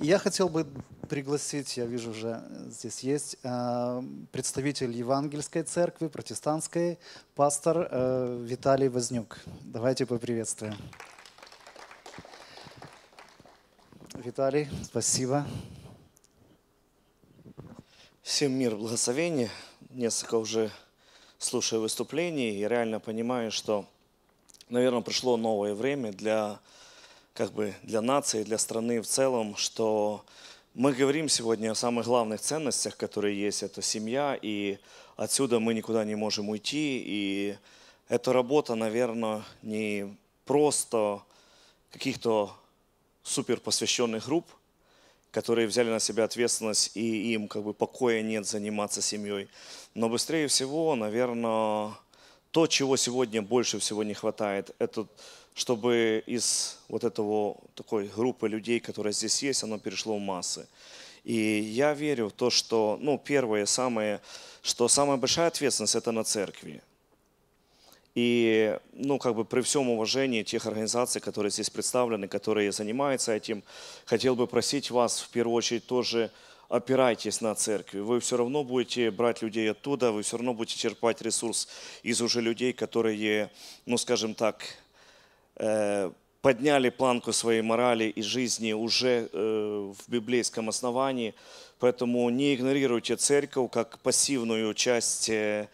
Я хотел бы пригласить, я вижу уже э, здесь есть э, представитель Евангельской церкви, протестантской, пастор э, Виталий Вознюк. Давайте поприветствуем. Виталий, спасибо. Всем мир, благословение. Несколько уже слушаю выступлений и реально понимаю, что, наверное, пришло новое время для как бы для нации, для страны в целом, что мы говорим сегодня о самых главных ценностях, которые есть, это семья, и отсюда мы никуда не можем уйти, и эта работа, наверное, не просто каких-то супер посвященных групп, которые взяли на себя ответственность, и им как бы покоя нет заниматься семьей. Но быстрее всего, наверное, то, чего сегодня больше всего не хватает, это чтобы из вот этого такой группы людей, которая здесь есть, оно перешло в массы. И я верю в то, что, ну, первое, самое, что самая большая ответственность – это на церкви. И, ну, как бы при всем уважении тех организаций, которые здесь представлены, которые занимаются этим, хотел бы просить вас в первую очередь тоже опирайтесь на церкви. Вы все равно будете брать людей оттуда, вы все равно будете черпать ресурс из уже людей, которые, ну скажем так, э, подняли планку своей морали и жизни уже э, в библейском основании. Поэтому не игнорируйте церковь как пассивную часть э,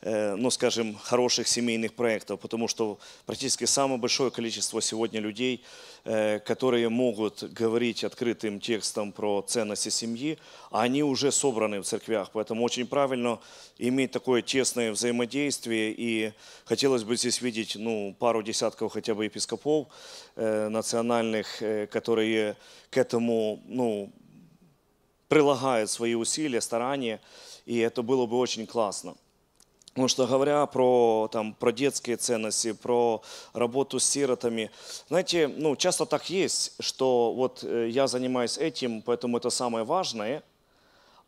Э, ну, скажем, хороших семейных проектов, потому что практически самое большое количество сегодня людей, э, которые могут говорить открытым текстом про ценности семьи, а они уже собраны в церквях, поэтому очень правильно иметь такое тесное взаимодействие, и хотелось бы здесь видеть ну, пару десятков хотя бы епископов э, национальных, которые к этому ну, прилагают свои усилия, старания, и это было бы очень классно. Потому что говоря про, там, про детские ценности, про работу с сиротами, знаете, ну, часто так есть, что вот э, я занимаюсь этим, поэтому это самое важное,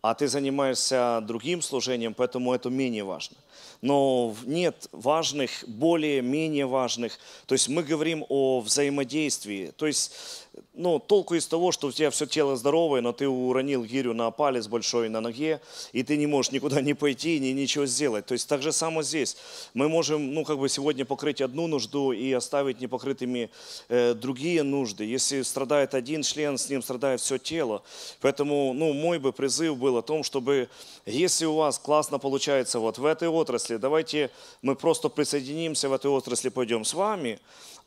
а ты занимаешься другим служением, поэтому это менее важно. Но нет важных, более-менее важных. То есть мы говорим о взаимодействии. То есть ну, толку из того, что у тебя все тело здоровое, но ты уронил гирю на палец большой на ноге, и ты не можешь никуда не пойти, ни ничего сделать. То есть так же само здесь. Мы можем, ну, как бы сегодня покрыть одну нужду и оставить непокрытыми э, другие нужды. Если страдает один член, с ним страдает все тело. Поэтому, ну, мой бы призыв был о том, чтобы, если у вас классно получается вот в этой отрасли, давайте мы просто присоединимся в этой отрасли, пойдем с вами,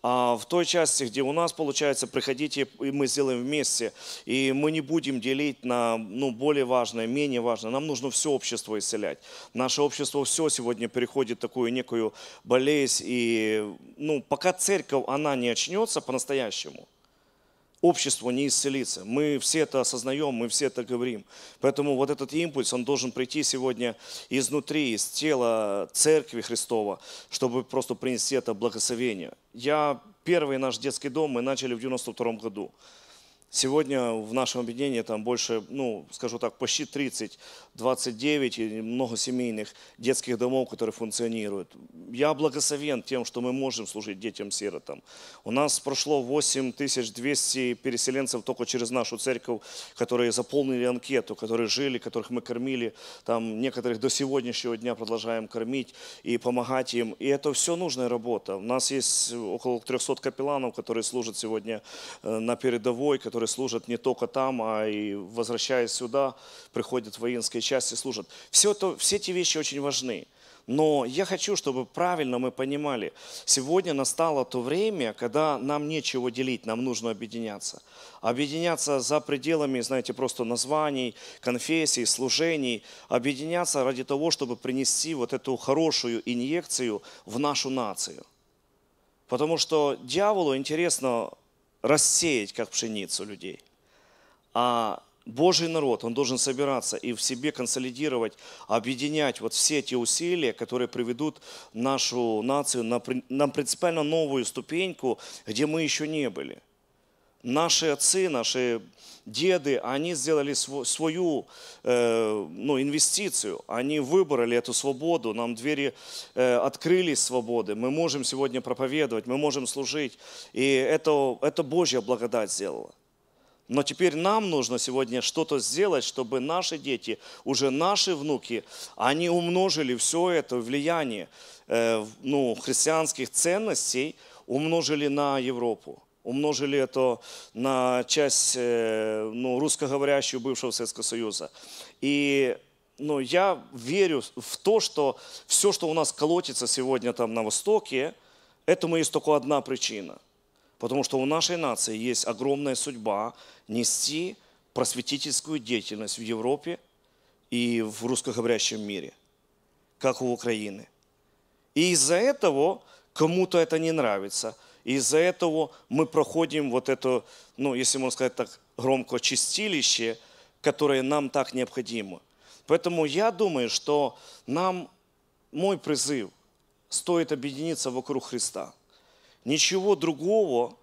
а, в той части, где у нас получается, приходите, и мы сделаем вместе. И мы не будем делить на ну, более важное, менее важное. Нам нужно все общество исцелять. Наше общество все сегодня переходит такую некую болезнь. И ну, пока церковь, она не очнется по-настоящему, обществу не исцелиться. Мы все это осознаем, мы все это говорим. Поэтому вот этот импульс, он должен прийти сегодня изнутри, из тела Церкви Христова, чтобы просто принести это благословение. Я первый наш детский дом мы начали в 92 году. Сегодня в нашем объединении там больше, ну, скажу так, почти 30, 29 и много семейных детских домов, которые функционируют. Я благословен тем, что мы можем служить детям-сиротам. У нас прошло 8200 переселенцев только через нашу церковь, которые заполнили анкету, которые жили, которых мы кормили. Там некоторых до сегодняшнего дня продолжаем кормить и помогать им. И это все нужная работа. У нас есть около 300 капелланов, которые служат сегодня э, на передовой, которые которые служат не только там, а и возвращаясь сюда, приходят в воинские части, служат. Все, это, все эти вещи очень важны. Но я хочу, чтобы правильно мы понимали, сегодня настало то время, когда нам нечего делить, нам нужно объединяться. Объединяться за пределами, знаете, просто названий, конфессий, служений. Объединяться ради того, чтобы принести вот эту хорошую инъекцию в нашу нацию. Потому что дьяволу интересно рассеять, как пшеницу людей. А Божий народ, он должен собираться и в себе консолидировать, объединять вот все эти усилия, которые приведут нашу нацию на, на принципиально новую ступеньку, где мы еще не были – наши отцы, наши деды, они сделали свою э, ну, инвестицию, они выбрали эту свободу, нам двери э, открылись свободы, мы можем сегодня проповедовать, мы можем служить, и это, это Божья благодать сделала. Но теперь нам нужно сегодня что-то сделать, чтобы наши дети, уже наши внуки, они умножили все это влияние э, ну, христианских ценностей, умножили на Европу умножили это на часть э, ну, русскоговорящую бывшего Советского Союза. И ну, я верю в то, что все, что у нас колотится сегодня там на Востоке, этому есть только одна причина. Потому что у нашей нации есть огромная судьба нести просветительскую деятельность в Европе и в русскоговорящем мире, как у Украины. И из-за этого кому-то это не нравится – и из-за этого мы проходим вот это, ну, если можно сказать так громко, чистилище, которое нам так необходимо. Поэтому я думаю, что нам мой призыв стоит объединиться вокруг Христа. Ничего другого,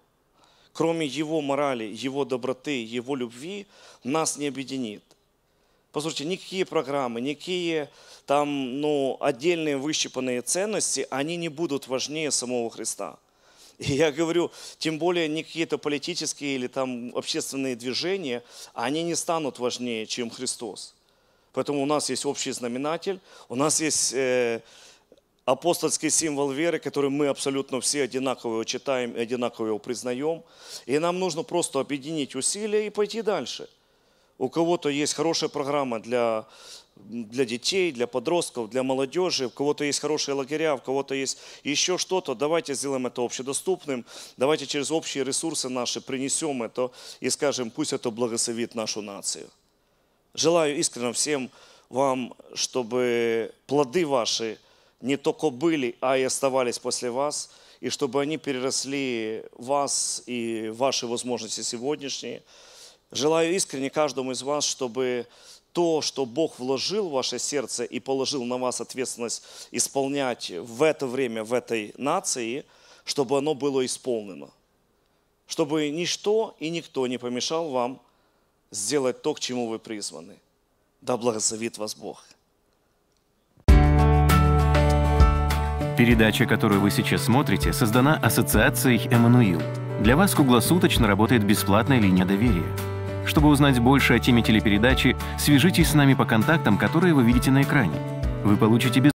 кроме Его морали, Его доброты, Его любви, нас не объединит. Послушайте, никакие программы, никакие там, ну, отдельные выщипанные ценности, они не будут важнее самого Христа. И я говорю, тем более не какие-то политические или там общественные движения, они не станут важнее, чем Христос. Поэтому у нас есть общий знаменатель, у нас есть э, апостольский символ веры, который мы абсолютно все одинаково его читаем одинаково его признаем. И нам нужно просто объединить усилия и пойти дальше. У кого-то есть хорошая программа для для детей, для подростков, для молодежи. У кого-то есть хорошие лагеря, у кого-то есть еще что-то. Давайте сделаем это общедоступным. Давайте через общие ресурсы наши принесем это и скажем, пусть это благословит нашу нацию. Желаю искренне всем вам, чтобы плоды ваши не только были, а и оставались после вас, и чтобы они переросли вас и ваши возможности сегодняшние. Желаю искренне каждому из вас, чтобы то, что Бог вложил в ваше сердце и положил на вас ответственность исполнять в это время, в этой нации, чтобы оно было исполнено. Чтобы ничто и никто не помешал вам сделать то, к чему вы призваны. Да благословит вас Бог. Передача, которую вы сейчас смотрите, создана Ассоциацией «Эммануил». Для вас круглосуточно работает бесплатная линия доверия – чтобы узнать больше о теме телепередачи, свяжитесь с нами по контактам, которые вы видите на экране. Вы получите без